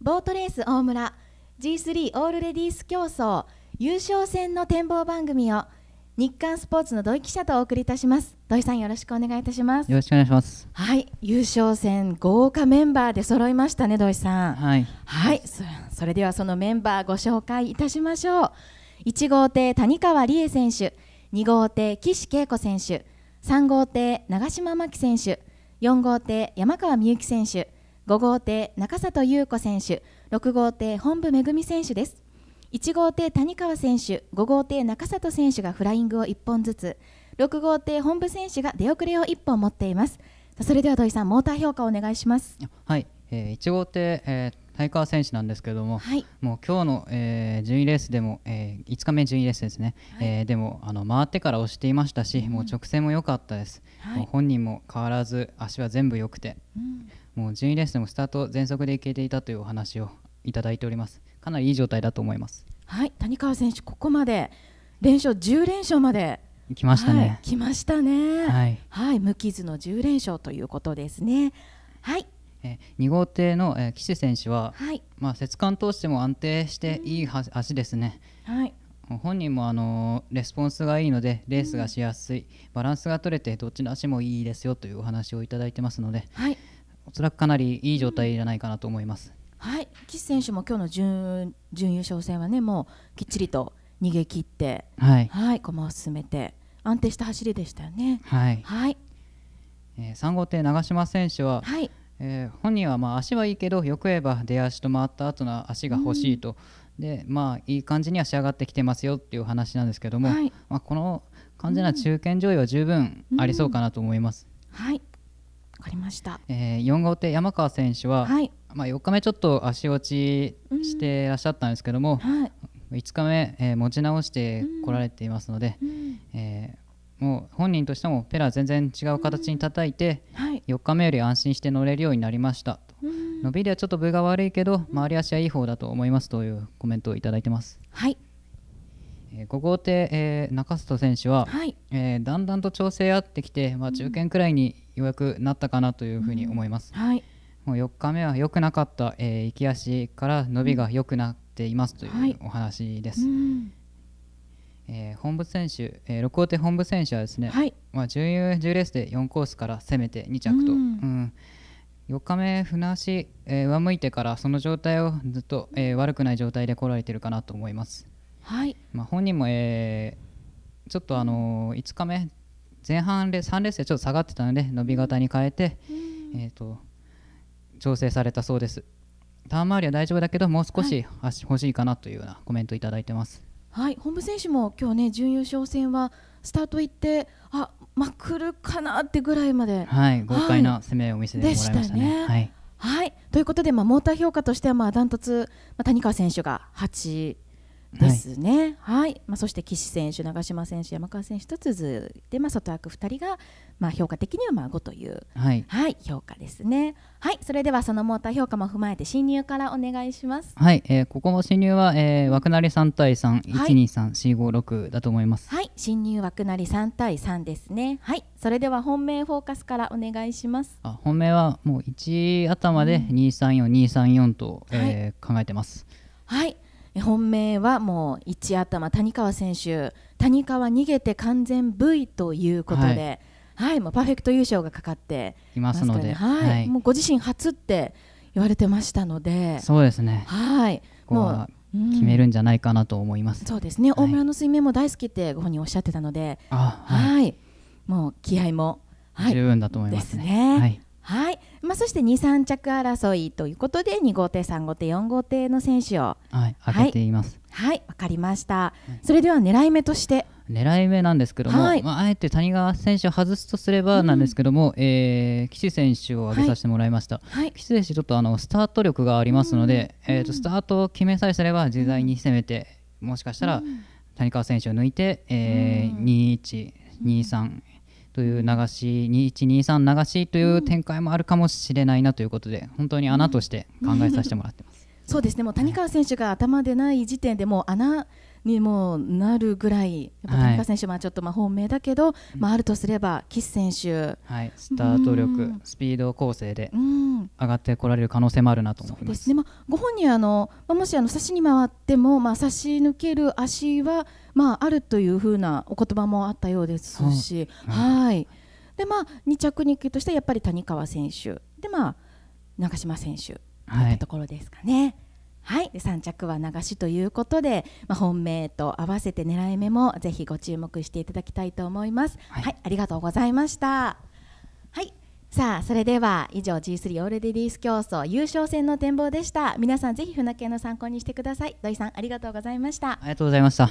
ボートレース大村 G3 オールレディース競争優勝戦の展望番組を日刊スポーツの土井記者とお送りいたします土井さんよろしくお願いいたしますよろしくお願いしますはい優勝戦豪華メンバーで揃いましたね土井さんはいはいそれではそのメンバーご紹介いたしましょう1号艇谷川理恵選手2号艇岸恵子選手3号艇長島真希選手4号艇山川美幸選手5号艇中里優子選手6号艇本部恵選手です1号艇谷川選手5号艇中里選手がフライングを1本ずつ6号艇本部選手が出遅れを1本持っていますそれでは土井さんモーター評価をお願いしますはい、えー、1号艇、えー、谷川選手なんですけども、はい、もう今日の、えー、順位レースでも、えー、5日目順位レースですね、はい、えー、でもあの回ってから押していましたし、うん、もう直線も良かったです、はい、本人も変わらず足は全部良くて、うんもう順位レースでもスタート全速でいけていたというお話をいただいております。かなりいい状態だと思います。はい、谷川選手ここまで連勝10連勝まで来ましたね。来、はい、ましたね。はい、はい、無傷の10連勝ということですね。はい。え2号艇の、え岸選手は、はい、まあ節間通しても安定していい足ですね。うん、はい。本人もあのレスポンスがいいのでレースがしやすい、うん、バランスが取れてどっちの足もいいですよというお話をいただいてますので、はい、おそらくかなりいい状態じゃないかなと思います。はい、岸選手も今日の準準優勝戦はねもうきっちりと逃げ切って、はい、はい、駒を進めて安定した走りでしたよね。はい、はいえー、3号艇長嶋選手は、はいえー、本人はまあ足はいいけどよく言えば出足と回った後の足が欲しいと、うん、でまあ、いい感じには仕上がってきてますよっていう話なんですけども、はい、まあ、この完全な中堅上位は十分ありそうかなと思います。うん、はい分かりました、えー、4号艇山川選手は、はい、まあ、4日目ちょっと足落ちしてらっしゃったんですけども、うんはい、5日目、えー、持ち直してこられていますので、うん、えー、もう本人としてもペラ全然違う形に叩いて、うん、はい、4日目より安心して乗れるようになりましたと。伸びではちょっと分が悪いけど、周り足はいい方だと思いますというコメントをいただいてます。はい、5号艇、えー、中里選手は、はい、えー、だんだんと調整あってきて、まあ、中堅くらいにようやくなったかなというふうに思います、うんはい、もう4日目は良くなかった、えー、き足から伸びが良くなっていますというお話です、はいうん、えー、本部選手、えー、6号艇本部選手はですね、はいまあ、準優10レースで4コースから攻めて2着と、うん、うん、4日目、船足、え上向いてからその状態をずっと、え悪くない状態で来られてるかなと思います。はい、まあ、本人も、えー、ちょっとあの5日目前半で3レースでちょっと下がってたので伸び型に変えて、うん、えーと、調整されたそうですターン周りは大丈夫だけどもう少し足欲しいかなというようなコメントいただいてます。はい、本部選手も今日ね準優勝戦はスタート行ってあまくるかなってぐらいまで、はい、豪快な攻めを見せてもらいましたね。はい、はいということで、まあ、モーター評価としては、まあ、ダントツ、まあ、谷川選手が8ですね、はい、はい、まあ、そして岸選手、長嶋選手、山川選手と続いて、まあ、外枠二人が、まあ、評価的にはまあ、五という、はい、はい、評価ですね。はい、それではそのモーター評価も踏まえて、進入からお願いします。はい、えー、ここも進入は、えー、枠なり3対三、一二三四五六だと思います。はい、進入枠なり3対三ですね。はい、それでは本命フォーカスからお願いします。あ本命はもう一頭で二三四、二三四と、えー、はい、考えてます。はい本命はもう一頭谷川選手谷川逃げて完全 V ということで、はい、はい、もうパーフェクト優勝がかかっていますので、はい、はい、もうご自身初って言われてましたので、そうですね。はい、もう決めるんじゃないかなと思います、うん、そうですね、はい、大村の水面も大好きってご本人おっしゃってたので、はい、はい、もう気合も、はい、十分だと思いますね。すねはいはい、まあ、そして2、3着争いということで2号艇、3号艇、4号艇の選手を、はい、挙げています。はい、わ、はい、かりました、それでは狙い目として狙い目なんですけども、はい、まあ、あえて谷川選手を外すとすればなんですけども、うん、えー、岸選手を挙げさせてもらいました、はい、岸選手ちょっとあのスタート力がありますので、うん、えーと、スタートを決めさえすれば自在に攻めて、もしかしたら谷川選手を抜いて、えー、うん、2 1 2 3という流し2123流しという展開もあるかもしれないなということで、本当に穴として考えさせてもらってます。そうですねもう谷川選手が頭でない時点でもう穴にもなるぐらい、やっぱ谷川選手はちょっとまあ本命だけど、はい、まあ、あるとすれば、岸選手、はい、スタート力、うん、スピード構成で、うん上がってこられる可能性もあるなと思います。そうですね。まあご本人あの、まあ、もしあの差しに回ってもまあ差し抜ける足はまああるというふうなお言葉もあったようですし、はい。でまあ2着にとしてやっぱり谷川選手でまあ長嶋選手といったところですかね。はい、はい、で3着は流しということで、まあ、本命と合わせて狙い目もぜひご注目していただきたいと思います。はい、はい、ありがとうございました。さあそれでは以上 G3 オールディディース競争優勝戦の展望でした皆さんぜひ船系の参考にしてください土井さんありがとうございましたありがとうございました